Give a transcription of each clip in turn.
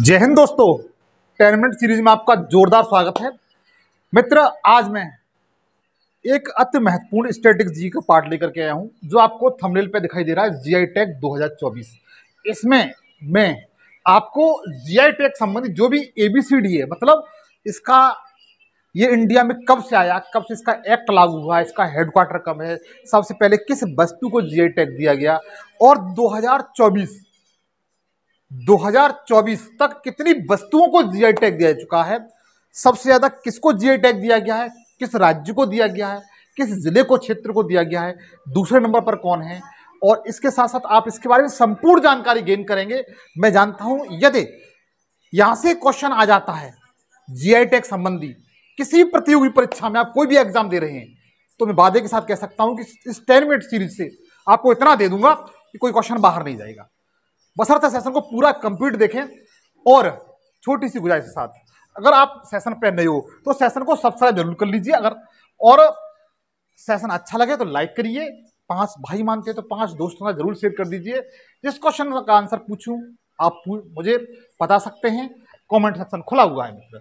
जय हिंद दोस्तों टेनमेंट सीरीज में आपका जोरदार स्वागत है मित्र आज मैं एक अति महत्वपूर्ण स्ट्रेटेजी का पार्ट लेकर के आया हूं जो आपको थंबनेल पे दिखाई दे रहा है जीआई टेक 2024 इसमें मैं आपको जीआई टेक संबंधित जो भी एबीसीडी है मतलब इसका ये इंडिया में कब से आया कब से इसका एक्ट लागू हुआ इसका हेडक्वार्टर कब है सबसे पहले किस वस्तु को जी टैग e दिया गया और 2024 2024 तक कितनी वस्तुओं को जी टैग e दिया चुका है सबसे ज़्यादा किसको जी टैग e दिया गया है किस राज्य को दिया गया है किस ज़िले को क्षेत्र को दिया गया है दूसरे नंबर पर कौन है और इसके साथ साथ आप इसके बारे में संपूर्ण जानकारी गेन करेंगे मैं जानता हूं यदि यहां से क्वेश्चन आ जाता है जीआई टैग संबंधी किसी भी प्रतियोगी परीक्षा में आप कोई भी एग्जाम दे रहे हैं तो मैं वादे के साथ कह सकता हूं कि इस टेन मिनट सीरीज से आपको इतना दे दूंगा कि कोई क्वेश्चन बाहर नहीं जाएगा बसरता सेशन को पूरा कंप्लीट देखें और छोटी सी गुजारिश के साथ अगर आप सेशन पे नए हो तो सेशन को सब्सक्राइब जरूर कर लीजिए अगर और सेशन अच्छा लगे तो लाइक करिए पांच भाई मानते हैं तो पांच दोस्तों का जरूर शेयर कर दीजिए जिस क्वेश्चन का आंसर पूछूं आप मुझे बता सकते हैं कमेंट सेक्शन खुला हुआ है मित्र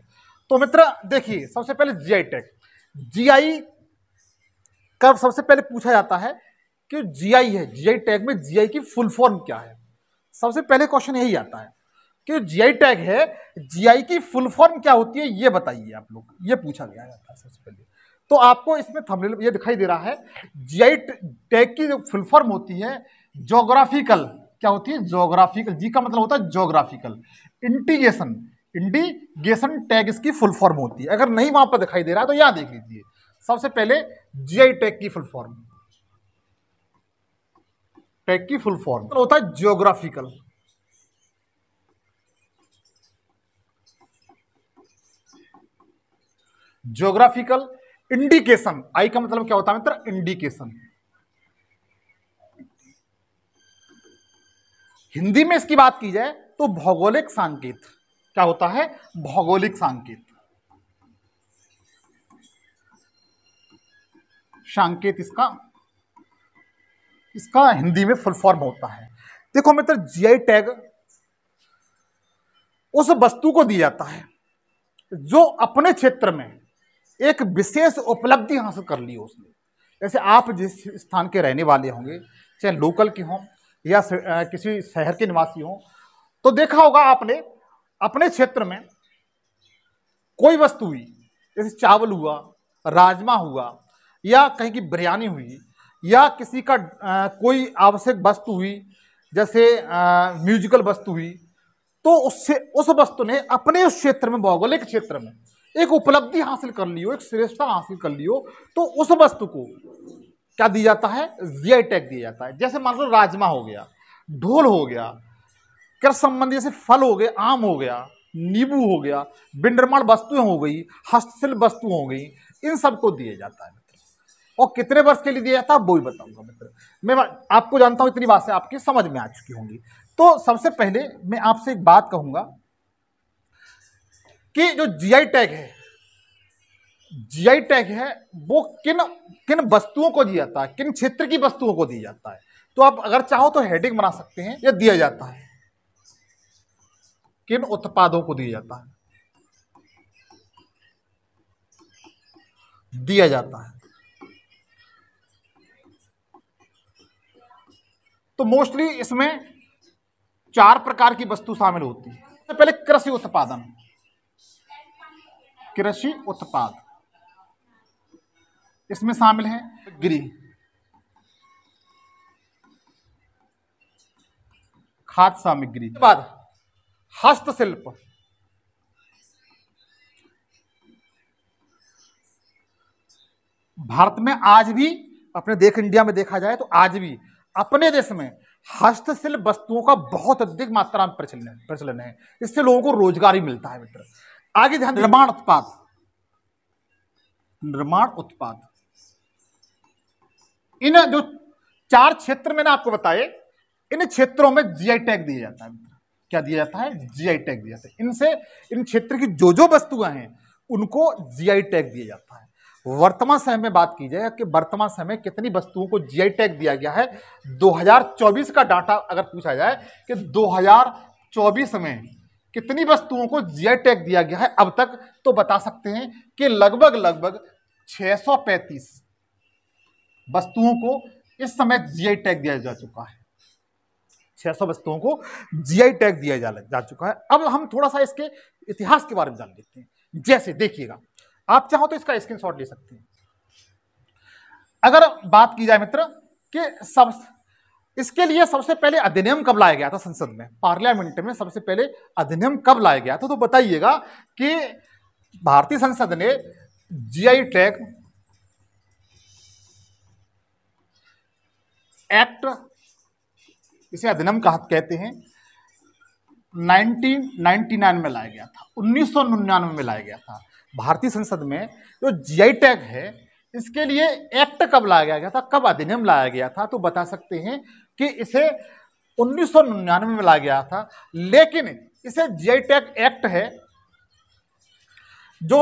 तो मित्र देखिए सबसे पहले जीआई टैग जीआई का सबसे पहले पूछा जाता है कि जीआई है जीआई टैग में जीआई की फुल फॉर्म क्या है सबसे पहले क्वेश्चन यही आता है कि जीआई टैग है जीआई की फुल फॉर्म क्या होती है ये बताइए आप लोग ये पूछा गया जाता है सबसे पहले तो आपको इसमें थंबनेल ये दिखाई दे रहा है जीआई टैग की जो फुल फॉर्म होती है जोग्राफिकल क्या होती है जोग्राफिकल जी का मतलब होता है जोग्राफिकल इंटीग्रेशन इंडिगेशन टैग इसकी फुल फॉर्म होती है अगर नहीं वहां पर दिखाई दे रहा है तो यहां देख लीजिए सबसे पहले जीआई टैग की फुल फॉर्म टैग की फुल फॉर्म तो होता है जियोग्राफिकल जियोग्राफिकल इंडिकेशन आई का मतलब क्या होता है मित्र इंडिकेशन हिंदी में इसकी बात की जाए तो भौगोलिक संकेत क्या होता है भौगोलिक सांकेत संकेत इसका इसका हिंदी में फुल फॉर्म होता है देखो मित्र जीआई टैग उस वस्तु को दिया जाता है जो अपने क्षेत्र में एक विशेष उपलब्धि हासिल कर ली उसने जैसे आप जिस स्थान के रहने वाले होंगे चाहे लोकल के हों या किसी शहर के निवासी हों तो देखा होगा आपने अपने क्षेत्र में कोई वस्तु हुई जैसे चावल हुआ राजमा हुआ या कहीं की बिरयानी हुई या किसी का आ, कोई आवश्यक वस्तु हुई जैसे म्यूजिकल वस्तु हुई तो उससे उस वस्तु ने अपने उस क्षेत्र में भौगोलिक क्षेत्र में एक उपलब्धि हासिल कर ली हो एक श्रेष्ठता हासिल कर ली हो तो उस वस्तु को क्या दिया जाता है जीआई टैग दिया जाता है जैसे मान लो राजमा हो गया ढोल हो गया कृषि संबंधी जैसे फल हो गए आम हो गया नींबू हो गया विनिर्माण वस्तुएं हो गई हस्तशिल्प वस्तुएं हो गई इन सबको दिया जाता है मित्र और कितने वर्ष के लिए दिया जाता है वो भी बताऊंगा मित्र मैं आपको जानता हूँ इतनी बातें आपकी समझ में आ चुकी होंगी तो सबसे पहले मैं आपसे एक बात कहूंगा कि जो जीआई टैग है जीआई टैग है वो किन किन वस्तुओं को दिया जाता है किन क्षेत्र की वस्तुओं को दिया जाता है तो आप अगर चाहो तो हेडिंग बना सकते हैं या दिया जाता है किन उत्पादों को दिया जाता है दिया जाता है तो मोस्टली इसमें चार प्रकार की वस्तु शामिल होती है पहले कृषि उत्पादन कृषि उत्पाद इसमें शामिल है गृह खाद्य सामग्री बाद हस्तशिल्प भारत में आज भी अपने देख इंडिया में देखा जाए तो आज भी अपने देश में हस्तशिल्प वस्तुओं का बहुत अधिक मात्रा में प्रचलन प्रचलन है इससे लोगों को रोजगार ही मिलता है मित्र आगे ध्यान निर्माण उत्पाद निर्माण उत्पाद इन जो चार क्षेत्र मैंने आपको बताए इन क्षेत्रों में जीआई टैग दिया जाता है मित्र क्या दिया जाता है जीआई टैग दिया जाता है इनसे इन क्षेत्र की जो जो वस्तुएं हैं उनको जीआई टैग दिया जाता है वर्तमान समय में बात की जाए कि वर्तमान समय कितनी वस्तुओं को जीआई टैग दिया गया है 2024 का डाटा अगर पूछा जाए कि 2024 में कितनी वस्तुओं को जीआई टैग दिया गया है अब तक तो बता सकते हैं कि लगभग लगभग 635 वस्तुओं को इस समय जीआई टैग दिया जा चुका है 600 वस्तुओं को जीआई टैग दिया जा, जा चुका है अब हम थोड़ा सा इसके इतिहास के बारे में जान लेते हैं जैसे देखिएगा आप चाहो तो इसका स्क्रीनशॉट ले सकते हैं अगर बात की जाए मित्र कि सब इसके लिए सबसे पहले अधिनियम कब लाया गया था संसद में पार्लियामेंट में सबसे पहले अधिनियम कब लाया गया था तो बताइएगा कि भारतीय संसद ने जीआई टैग एक्ट इसे अधिनियम कहते हैं 1999 में लाया गया था उन्नीस में लाया गया था भारतीय संसद में जो आई टैग है इसके लिए एक्ट कब लाया गया था कब अधिनियम लाया गया था तो बता सकते हैं कि इसे उन्नीस में लाया गया था लेकिन इसे आई टैग एक्ट है जो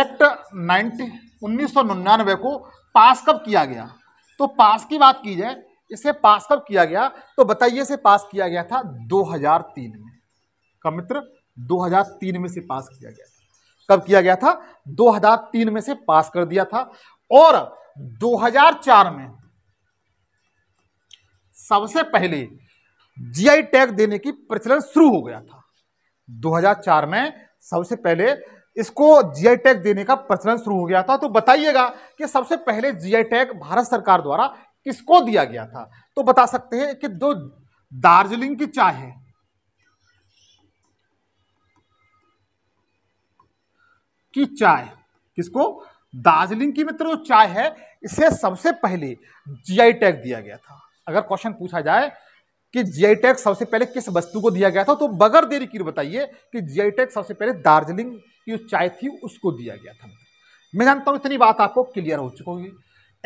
एक्ट नाइनटी उन्नीस को पास कब किया गया तो पास की बात की जाए इसे पास कब किया गया तो बताइए इसे पास किया गया था 2003 में कब मित्र 2003 में से पास किया गया था कब किया गया था 2003 में से पास कर दिया था और 2004 में सबसे पहले जीआई टैग देने की प्रचलन शुरू हो गया था 2004 में सबसे पहले इसको जीआई टैग देने का प्रचलन शुरू हो गया था तो बताइएगा कि सबसे पहले जीआई टैग भारत सरकार द्वारा किसको दिया गया था तो बता सकते हैं कि जो दार्जिलिंग की चाय है की चाय किसको दार्जिलिंग की मित्रों चाय है इसे सबसे पहले जीआई टैग दिया गया था अगर क्वेश्चन पूछा जाए कि जीआई टैग सबसे पहले किस वस्तु को दिया गया था तो बगैर देरी की बताइए कि जीआई टैग सबसे पहले दार्जिलिंग की जो चाय थी उसको दिया गया था मैं जानता हूं इतनी बात आपको क्लियर हो चुकी होगी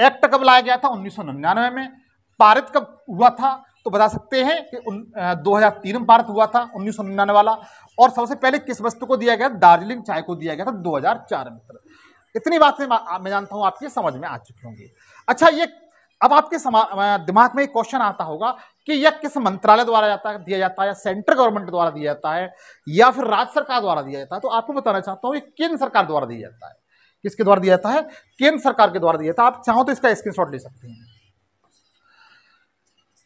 एक्ट कब लाया गया था उन्नीस में पारित कब हुआ था तो बता सकते हैं कि उन, आ, 2003 में पारित हुआ था उन्नीस वाला और सबसे पहले किस वस्तु को दिया गया दार्जिलिंग चाय को दिया गया था 2004 मित्र इतनी बातें मैं जानता हूं आपके समझ में आ चुकी होंगी अच्छा ये अब आपके दिमाग में एक क्वेश्चन आता होगा कि यह किस मंत्रालय द्वारा जाता दिया जाता है या सेंट्रल गवर्नमेंट द्वारा दिया जाता है या फिर राज्य सरकार द्वारा दिया जाता है तो आपको बताना चाहता हूँ ये केंद्र सरकार द्वारा दिया जाता है किसके द्वारा दिया जाता है केंद्र सरकार के द्वारा दिया जाता है आप चाहो तो इसका स्क्रीनशॉट ले सकते हैं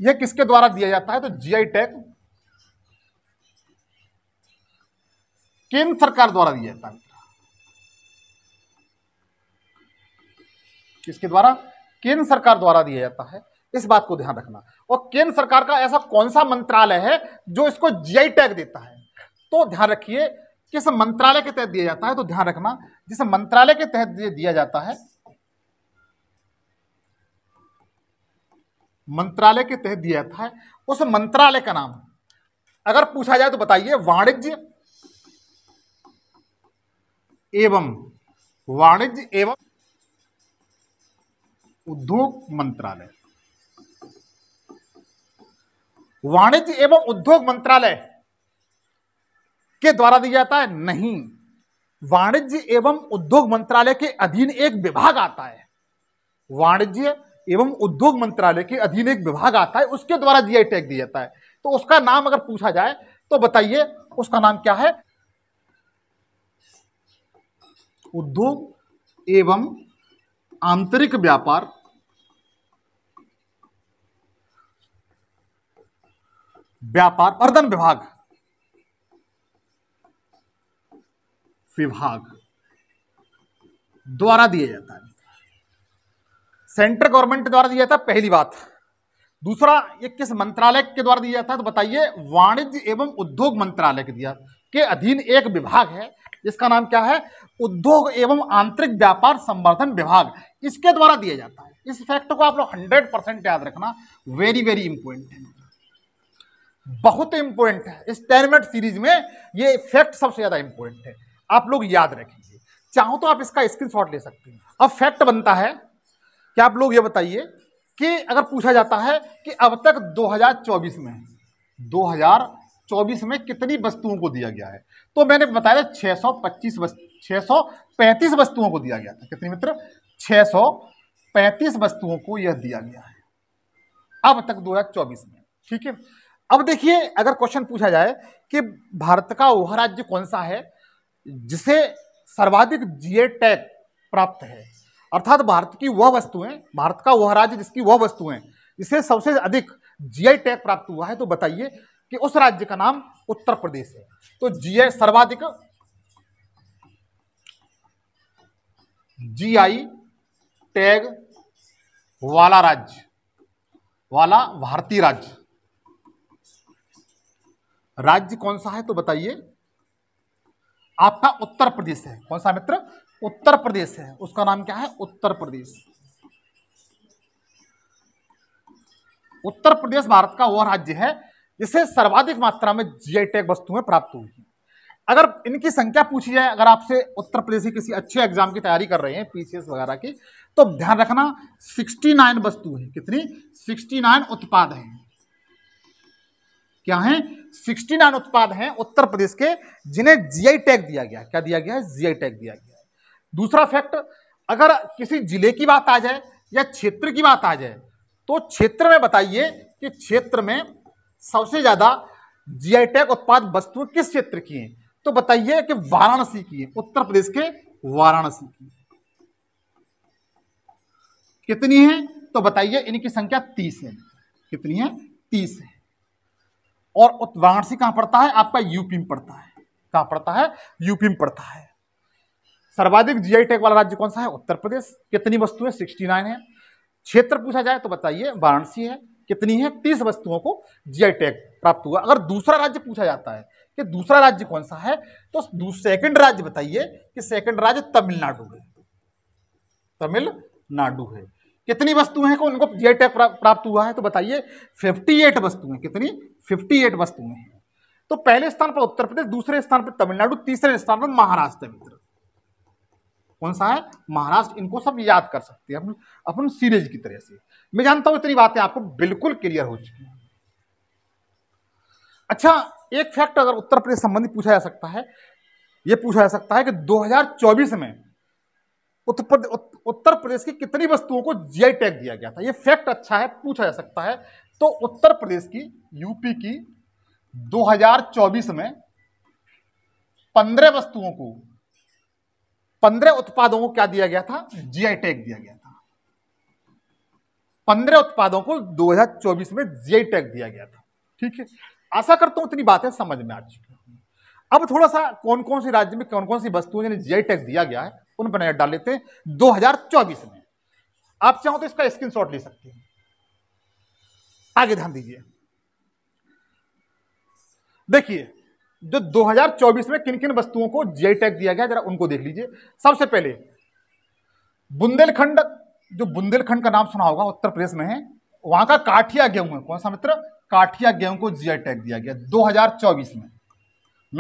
यह किसके द्वारा दिया जाता है तो जीआई टैग केंद्र सरकार द्वारा दिया जाता है किसके द्वारा केंद्र सरकार द्वारा दिया जाता है इस बात को ध्यान रखना और केंद्र सरकार का ऐसा कौन सा मंत्रालय है जो इसको जीआई टैग देता है तो ध्यान रखिए कि इसे मंत्रालय के तहत दिया जाता है तो ध्यान रखना जिसे मंत्रालय के तहत दिया जाता है मंत्रालय के तहत दिया जाता है उस मंत्रालय का नाम अगर पूछा जाए तो बताइए वाणिज्य एवं वाणिज्य एवं उद्योग मंत्रालय वाणिज्य एवं उद्योग मंत्रालय के द्वारा दिया जाता है नहीं वाणिज्य एवं उद्योग मंत्रालय के अधीन एक विभाग आता है वाणिज्य एवं उद्योग मंत्रालय के अधीन एक विभाग आता है उसके द्वारा जीआई टैग दिया जाता है तो उसका नाम अगर पूछा जाए तो बताइए उसका नाम क्या है उद्योग एवं आंतरिक व्यापार व्यापार वर्धन विभाग विभाग द्वारा दिया जाता है सेंट्रल गवर्नमेंट द्वारा दिया जाता है पहली बात दूसरा ये किस मंत्रालय के द्वारा दिया जाता है तो बताइए वाणिज्य एवं उद्योग मंत्रालय के दिया के अधीन एक विभाग है जिसका नाम क्या है उद्योग एवं आंतरिक व्यापार संवर्धन विभाग इसके द्वारा दिया जाता है इस फैक्ट को आप लोग हंड्रेड परसेंट याद रखना वेरी वेरी इंपॉर्टेंट है बहुत इंपॉर्टेंट है इस टेन मिनट सीरीज में ये फैक्ट सबसे ज्यादा इंपॉर्टेंट है आप लोग याद रखेंगे चाहो तो आप इसका स्क्रीनशॉट ले सकते हैं अब फैक्ट बनता है कि आप लोग ये बताइए कि अगर पूछा जाता है कि अब तक 2024 में 2024 में कितनी वस्तुओं को दिया गया है तो मैंने बताया था छः सौ पच्चीस वस्तुओं को दिया गया था कितनी मित्र छः सौ पैंतीस वस्तुओं को यह दिया गया है अब तक 2024 में ठीक है अब देखिए अगर क्वेश्चन पूछा जाए कि भारत का वह राज्य कौन सा है जिसे सर्वाधिक जीए टैग प्राप्त है अर्थात भारत की वह वस्तुएं भारत का वह राज्य जिसकी वह वस्तुएं जिसे सबसे अधिक जीआई टैग प्राप्त हुआ है तो बताइए कि उस राज्य का नाम उत्तर प्रदेश है तो जीए सर्वाधिक जीआई टैग वाला राज्य वाला भारतीय राज्य राज्य कौन सा है तो बताइए आपका उत्तर प्रदेश है कौन सा मित्र उत्तर प्रदेश है उसका नाम क्या है उत्तर प्रदेश उत्तर प्रदेश भारत का वह राज्य है जिसे सर्वाधिक मात्रा में जीआई टैग वस्तुएं प्राप्त हुई अगर इनकी संख्या पूछी जाए अगर आपसे उत्तर प्रदेश की किसी अच्छे एग्जाम की तैयारी कर रहे हैं पीसीएस वगैरह की तो ध्यान रखना 69 वस्तु है कितनी 69 उत्पाद हैं क्या है सिक्सटी नाइन उत्पाद हैं उत्तर प्रदेश के जिन्हें जीआई टैग दिया गया क्या दिया गया है जीआई टैग दिया गया है दूसरा फैक्ट अगर किसी जिले की बात आ जाए या क्षेत्र की बात आ जाए तो क्षेत्र में बताइए कि क्षेत्र में सबसे ज़्यादा जीआई टैग उत्पाद वस्तुएं किस क्षेत्र की हैं तो बताइए कि वाराणसी की है उत्तर प्रदेश के वाराणसी की कितनी है तो बताइए इनकी संख्या तीस है कितनी है तीस है और वाराणसी कहां पड़ता है आपका यूपी में पड़ता है कहां पड़ता है यूपी में पड़ता है सर्वाधिक जीआई टैग वाला राज्य कौन सा है उत्तर प्रदेश कितनी वस्तुएं सिक्सटी नाइन है क्षेत्र पूछा जाए तो बताइए वाराणसी है कितनी है तीस वस्तुओं को जीआई टैग प्राप्त हुआ अगर दूसरा राज्य पूछा जाता है कि दूसरा राज्य कौन सा है तो सेकंड राज्य बताइए कि सेकंड राज्य तमिलनाडु है तमिलनाडु है कितनी वस्तुएं हैं को उनको जे टैग प्राप्त हुआ है तो बताइए 58 वस्तुएं कितनी 58 वस्तुएं हैं तो पहले स्थान पर उत्तर प्रदेश दूसरे स्थान पर तमिलनाडु तीसरे स्थान पर महाराष्ट्र मित्र कौन सा है महाराष्ट्र इनको सब याद कर सकते हैं अपन अपन सीरीज की तरह से मैं जानता हूं इतनी बातें आपको बिल्कुल क्लियर हो चुकी हैं अच्छा एक फैक्ट अगर उत्तर प्रदेश संबंधी पूछा जा सकता है यह पूछा जा सकता है कि दो में उत्तर प्रदेश की कितनी वस्तुओं को जीआई टैग दिया गया था ये फैक्ट अच्छा है पूछा जा सकता है तो उत्तर प्रदेश की यूपी की 2024 में 15 वस्तुओं को 15 उत्पादों को क्या दिया गया था जीआई टैग दिया गया था 15 उत्पादों को 2024 में जीआई टैग दिया गया था ठीक है आशा करता हूं इतनी बातें समझ में आ चुकी अब थोड़ा सा कौन कौन से राज्य में कौन कौन सी वस्तुओं ने जीआई टैग दिया गया है उन पर नजर डाल लेते हैं चौबीस में आप चाहो तो इसका स्क्रीनशॉट ले सकते हैं आगे ध्यान दीजिए देखिए जो 2024 में किन किन वस्तुओं को जीआई टैग दिया गया जरा उनको देख लीजिए सबसे पहले बुंदेलखंड जो बुंदेलखंड का नाम सुना होगा उत्तर प्रदेश में है वहां का काठिया गेहूं है कौन सा मित्र काठिया गेहूं को जीआई टैग दिया गया 2024 में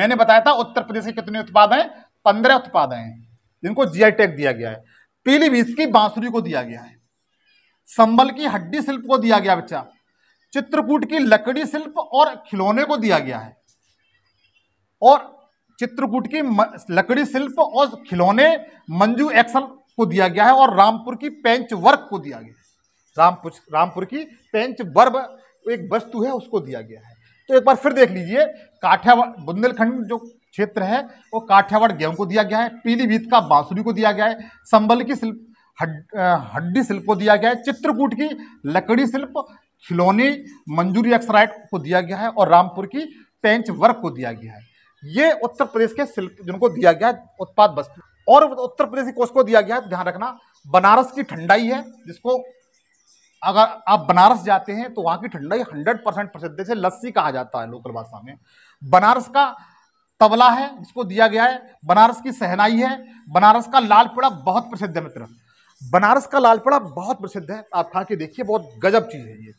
मैंने बताया था उत्तर प्रदेश के कितने उत्पाद हैं पंद्रह उत्पाद हैं जिनको जीआई टैग e दिया गया है पीलीभीत की बांसुरी को दिया गया है संबल की हड्डी शिल्प को दिया गया बच्चा चित्रकूट की लकड़ी शिल्प और खिलौने को दिया गया है और चित्रकूट की लकड़ी शिल्प और खिलौने मंजू एक्सल को दिया गया है और रामपुर की पेंच वर्क को दिया गया है रामपुर रामपुर की पेंच वर्ब एक वस्तु है उसको दिया गया है तो एक बार फिर देख लीजिए काठिया बुंदेलखंड जो क्षेत्र है वो काठियावाड़ गेहूं को दिया गया है पीलीभीत का बांसुरी को दिया गया है संबल की शिल्प हड्डी शिल्प को दिया गया है चित्रकूट की लकड़ी शिल्प खिलौनी मंजूरी एक्सराइट को दिया गया है और रामपुर की पेंच वर्क को दिया गया है ये उत्तर प्रदेश के शिल्प जिनको दिया गया है उत्पाद वस्तु और उत्तर प्रदेश की कोष को दिया गया है ध्यान रखना बनारस की ठंडाई है जिसको अगर आप बनारस जाते हैं तो वहाँ की ठंडाई हंड्रेड परसेंट प्रसिद्ध से लस्सी कहा जाता है लोकल भाषा में बनारस का तबला है इसको दिया गया है बनारस की सहनाई है बनारस का लालपुड़ा बहुत प्रसिद्ध है मित्र बनारस का लालपुड़ा बहुत प्रसिद्ध है आप खा के देखिए बहुत गजब चीज़ है ये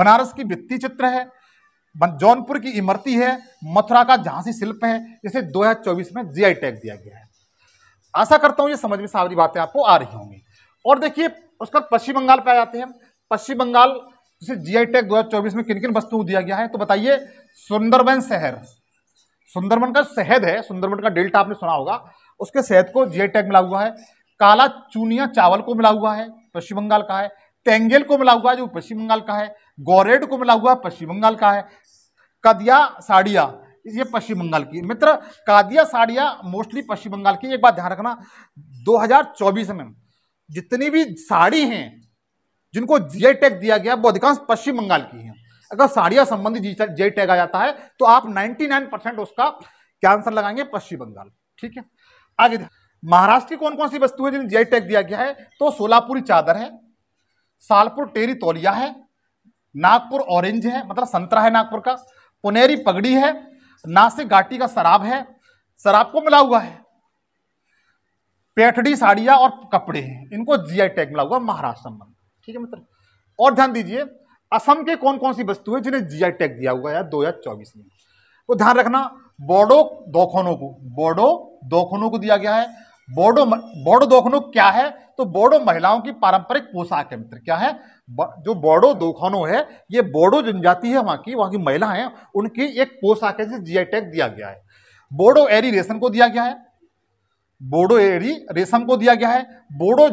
बनारस की वित्तीय चित्र है जौनपुर की इमरती है मथुरा का झांसी शिल्प है इसे 2024 में जीआई टैग दिया गया है आशा करता हूँ ये समझ में सारी बातें आपको आ रही होंगी और देखिए उसके बाद पश्चिम बंगाल पे आ जाते हैं पश्चिम बंगाल जिसे जीआई टैग 2024 में किन किन वस्तुओं दिया गया है तो बताइए सुंदरबन शहर सुंदरबन का शहद है सुंदरबन का डेल्टा आपने सुना होगा उसके शहद को जी टैग मिला हुआ है काला चूनिया चावल को मिला हुआ है पश्चिम बंगाल का है तेंगेल को मिला हुआ है जो पश्चिम बंगाल का है गोरेड को मिला हुआ है पश्चिम बंगाल का है कदिया साड़िया ये पश्चिम बंगाल की मित्र कादिया साड़िया मोस्टली पश्चिम बंगाल की एक बात ध्यान रखना 2024 में जितनी भी साड़ी हैं जिनको जीआई टैग दिया गया वो अधिकांश पश्चिम बंगाल की हैं अगर साड़िया संबंधी जे टैग आ जाता है तो आप 99 परसेंट उसका क्या आंसर लगाएंगे पश्चिम बंगाल ठीक है आगे महाराष्ट्र की कौन कौन सी वस्तु है जिन्हें जे टैग दिया गया है तो सोलापुरी चादर है सालपुर टेरी तौलिया है नागपुर ऑरेंज है मतलब संतरा है नागपुर का पुनेरी पगड़ी है नासिक घाटी का शराब है शराब को मिला हुआ है पेठड़ी साड़िया और कपड़े हैं इनको जीआई टैग मिला हुआ महाराष्ट्र संबंध ठीक है मित्र और ध्यान दीजिए असम के कौन कौन सी वस्तुएं जिन्हें जीआई टैग दिया हुआ है दो हजार चौबीस में तो ध्यान रखना बोडो दोखनों को बोडो दोखनों को दिया गया है बोडो बोडो दोखनो क्या है तो बोडो महिलाओं की पारंपरिक पोशाक है मित्र क्या है जो बोडो दोखानो है ये बोडो जनजाति है वहाँ की वहाँ की महिला है उनकी एक पोशाक है जिसे जीआई टैग दिया गया है बोडो एरी रेशम को दिया गया है बोडो एरी रेशम को दिया गया है बोडो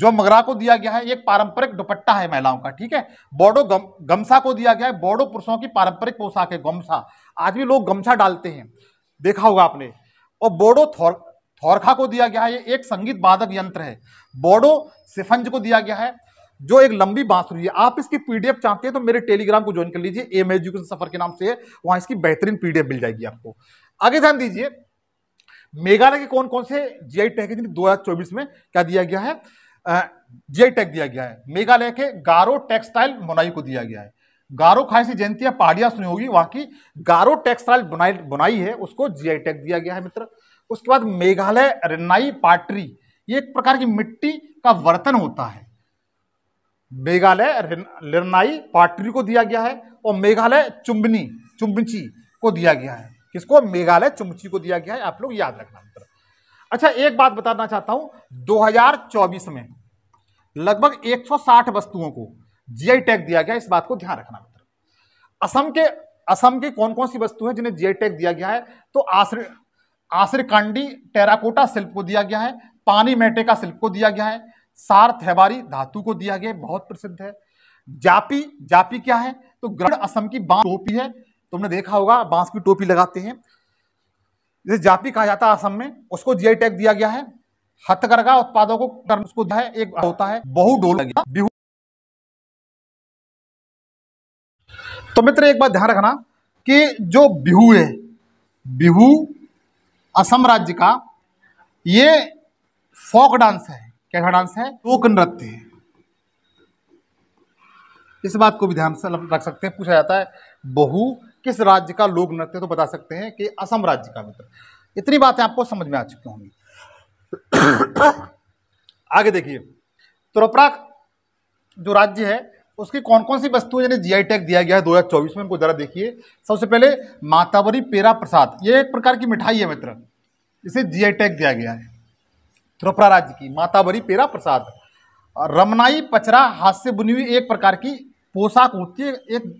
जो मगरा को दिया गया है एक पारंपरिक दुपट्टा है महिलाओं का ठीक है बोडो गम गमसा को दिया गया है बोडो पुरुषों की पारंपरिक पोशाक है गमसा आज भी लोग गमछा डालते हैं देखा होगा आपने और बोडो थौर थौरखा को दिया गया है ये एक संगीत बाधक यंत्र है बोडो सिफंज को दिया गया है जो एक लंबी बांसुरी है आप इसकी पीडीएफ चाहते हैं तो मेरे टेलीग्राम को ज्वाइन कर लीजिए एम एजुकेशन सफर के नाम से है इसकी बेहतरीन पीडीएफ मिल जाएगी आपको आगे ध्यान दीजिए मेघालय के कौन कौन से जीआई टैग दो हजार चौबीस में क्या दिया गया है जी टैग दिया गया है मेघालय के गारो टेक्सटाइल बुनाई को दिया गया है गारो खाई सी जयंती पहाड़ियाँ सुनी होगी वहां की गारो टेक्सटाइल बुनाई बुनाई है उसको जीआई टैग दिया गया है मित्र उसके बाद मेघालय रेनाई पाटरी ये एक प्रकार की मिट्टी का वर्तन होता है मेघालय लिरनाई पाटरी को दिया गया है और मेघालय चुम्बनी चुम्बची को दिया गया है किसको मेघालय चुम्बची को दिया गया है आप लोग याद रखना अच्छा एक बात बताना चाहता हूं 2024 में लगभग 160 वस्तुओं को जीआई टैग दिया गया इस बात को ध्यान रखना मित्र असम के असम की कौन कौन सी वस्तु है जिन्हें जीआई टैग दिया गया है तो आश्र आश्रकांडी टेराकोटा शिल्प को दिया गया है पानी मेटे का शिल्प को दिया गया है सार थैवारी धातु को दिया गया बहुत प्रसिद्ध है जापी जापी क्या है तो ग्रहण असम की बांस टोपी है तुमने देखा होगा बांस की टोपी लगाते हैं जिसे जापी कहा जाता है असम में उसको जीआई टैग दिया गया है हथकरघा उत्पादों को टर्म उसको दिया है एक होता है बहु डोल बिहू तो मित्र एक बात ध्यान रखना कि जो बिहू है बिहू असम राज्य का ये फोक डांस है कैसा डांस है लोक नृत्य है इस बात को भी ध्यान से रख सकते हैं पूछा जाता है बहु किस राज्य का लोक नृत्य तो बता सकते हैं कि असम राज्य का मित्र इतनी बातें आपको समझ में आ चुकी होंगी आगे देखिए त्रिपुरा जो राज्य है उसकी कौन कौन सी वस्तुएं यानी जीआई टैग दिया गया है 2024 में इनको जरा देखिए सबसे पहले मातावरी पेरा प्रसाद ये एक प्रकार की मिठाई है मित्र इसे जीआई टैग दिया गया है त्रिपुरा राज्य की मातावरी पेरा प्रसाद रमनाई पचरा हाथ से बुनी हुई एक प्रकार की पोशाक होती है एक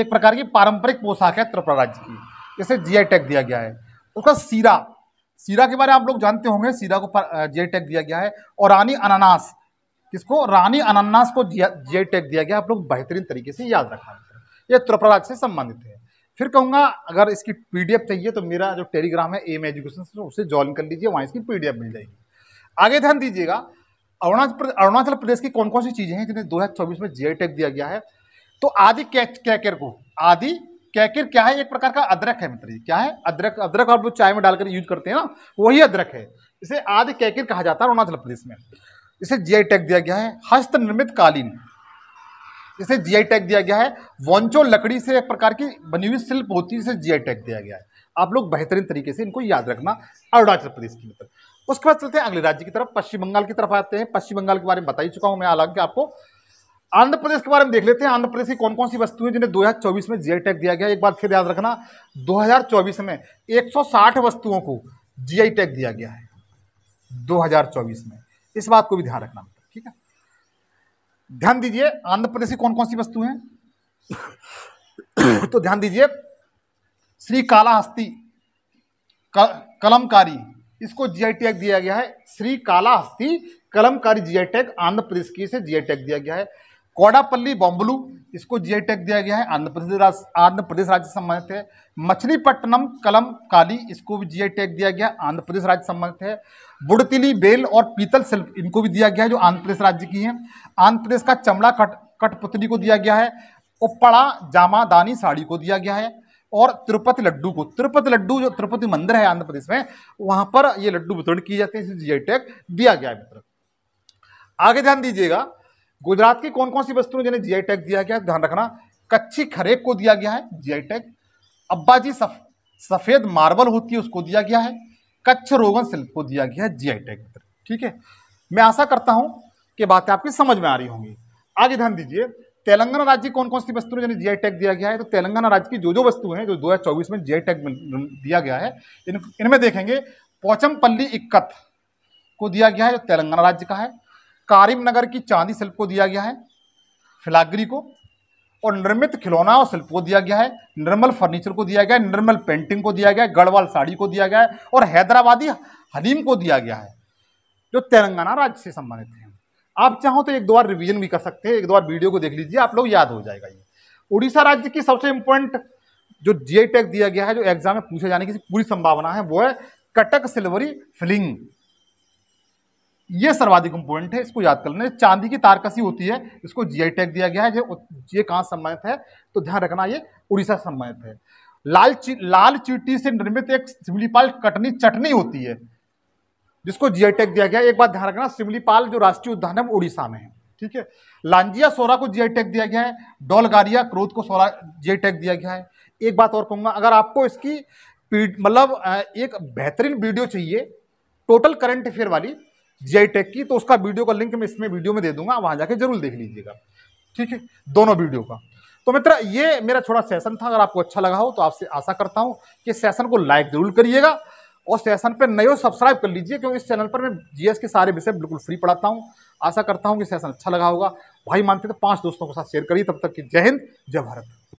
एक प्रकार की पारंपरिक पोशाक है त्रिपुरा राज्य की इसे जीआई टैग दिया गया है उसका सीरा सीरा के बारे में आप लोग जानते होंगे सीरा को जीआई टैग दिया गया है और रानी अनानास किसको रानी अनानास को जीआई टैग दिया गया आप लोग बेहतरीन तरीके से याद रखा ये त्रिपुरा राज्य से संबंधित है फिर कहूँगा अगर इसकी पीडीएफ चाहिए तो मेरा जो टेलीग्राम है एम एजुकेशन से उसे ज्वाइन कर लीजिए वहाँ इसकी पीडीएफ मिल जाएगी आगे ध्यान दीजिएगा अरुणाचल प्रदेश की कौन कौन सी चीज़ें हैं जिन्हें 2024 में जी टैग दिया गया है तो आदि कैकेर को आदि कैकेर क्या है एक प्रकार का अदरक है मित्र क्या है अदरक अदरक और चाय में डालकर यूज करते हैं ना वही अदरक है इसे आदि कैकर कहा जाता है अरुणाचल प्रदेश में इसे जीआई टैग दिया गया है हस्त निर्मित कालीन इसे जीआई टैग दिया गया है वंचो लकड़ी से एक प्रकार की बनी हुई शिल्प होती है इसे जीआई टैग दिया गया है आप लोग बेहतरीन तरीके से इनको याद रखना अरुणाचल प्रदेश की मित्र उसके बाद चलते हैं अगले राज्य की तरफ पश्चिम बंगाल की तरफ आते हैं पश्चिम बंगाल के बारे में बता ही चुका हूँ मैं हालांकि आपको आंध्र प्रदेश के बारे में देख लेते हैं आंध्र प्रदेश की कौन कौन सी वस्तुएं जिन्हें 2024 में जीआई टैग दिया गया एक बार फिर याद रखना 2024 में 160 वस्तुओं को जीआई टैग दिया गया है 2024 में इस बात को भी ध्यान रखना ठीक है ध्यान दीजिए आंध्र प्रदेश की कौन कौन सी वस्तु हैं तो ध्यान दीजिए श्री कालाहस्ती कलमकारी इसको जीआई टैग दिया गया है श्री कालाहस्ती कलमकारी जीआई टैग आंध्र प्रदेश की से जीआई टैग दिया गया है कोडापल्ली बॉम्बलू इसको जीआई टैग दिया गया है आंध्र प्रदेश राज्य आंध्र प्रदेश राज्य संबंधित है मछलीपट्टनम कलम काली इसको भी जीआई टैग दिया गया आंध्र प्रदेश राज्य संबंधित है बुड़तीली बेल और पीतल शिल्प इनको भी दिया गया है जो आंध्र प्रदेश राज्य की है आंध्र प्रदेश का चमड़ा कट कटपुतली को दिया गया है उपड़ा जामादानी साड़ी को दिया गया है और तिरुपति लड्डू को तिरुपति लड्डू जो तिरुपति मंदिर है आंध्र प्रदेश में वहाँ पर ये लड्डू वितरण किए जाते हैं जीआई जी टैग दिया गया है मित्र आगे ध्यान दीजिएगा गुजरात की कौन कौन सी वस्तुओं जिन्हें जीआई टैग दिया गया ध्यान रखना कच्ची खरेक को दिया गया है जीआई टैग अब्बाजी सफ, सफेद मार्बल होती है उसको दिया गया है कच्छ रोगन शिल्प को दिया गया है जीआई टैग ठीक है मैं आशा करता हूं कि बातें आपकी समझ में आ रही होंगी आगे ध्यान दीजिए तेलंगाना राज्य कौन कौन सी वस्तुओं जिन्हें जीआई टैग दिया गया है तो तेलंगाना राज्य की जो जो वस्तु हैं जो दो में जीआई टैग दिया गया है इनमें देखेंगे पोचमपल्ली इक्कत को दिया गया है जो तेलंगाना राज्य का है कारिम नगर की चांदी शिल्प को दिया गया है फिलागरी को और निर्मित खिलौना और शिल्प को दिया गया है निर्मल फर्नीचर को दिया गया है निर्मल पेंटिंग को दिया गया है गढ़वाल साड़ी को दिया गया है और हैदराबादी हलीम को दिया गया है जो तेलंगाना राज्य से संबंधित है आप चाहो तो एक दो बार रिविजन भी कर सकते हैं एक दो बार वीडियो को देख लीजिए आप लोग याद हो जाएगा ये उड़ीसा राज्य की सबसे इंपॉर्टेंट जो जी टैग e दिया गया है जो एग्जाम में पूछे जाने की पूरी संभावना है वो है कटक सिल्वरी फिलिंग ये सर्वाधिक इंपोर्टेंट है इसको याद कर लेना चांदी की तारकसी होती है इसको जीआई टैग दिया गया है ये ये कहाँ सम्मानित है तो ध्यान रखना ये उड़ीसा सम्मानित है लाल ची, लाल चीटी से निर्मित एक सिमलीपाल कटनी चटनी होती है जिसको जीआई टैग दिया गया है एक बात ध्यान रखना सिमलीपाल जो राष्ट्रीय उद्यान है वो उड़ीसा में है ठीक है लांजिया सोरा को जीआई टैग दिया गया है डोलगारिया क्रोध को सोरा जीआई टैग दिया गया है एक बात और कहूँगा अगर आपको इसकी मतलब एक बेहतरीन वीडियो चाहिए टोटल करंट अफेयर वाली जी टेक की तो उसका वीडियो का लिंक मैं इसमें वीडियो में दे दूंगा वहाँ जाके जरूर देख लीजिएगा ठीक है दोनों वीडियो का तो मित्र ये मेरा छोटा सेशन था अगर आपको अच्छा लगा हो तो आपसे आशा करता हूँ कि सेशन को लाइक जरूर करिएगा और सेशन पर नए सब्सक्राइब कर लीजिए क्योंकि इस चैनल पर मैं जीएस के सारे विषय बिल्कुल फ्री पढ़ाता हूँ आशा करता हूँ कि सेशन अच्छा लगा होगा भाई मानते तो पांच दोस्तों के साथ शेयर करिए तब तक कि जय हिंद जय भारत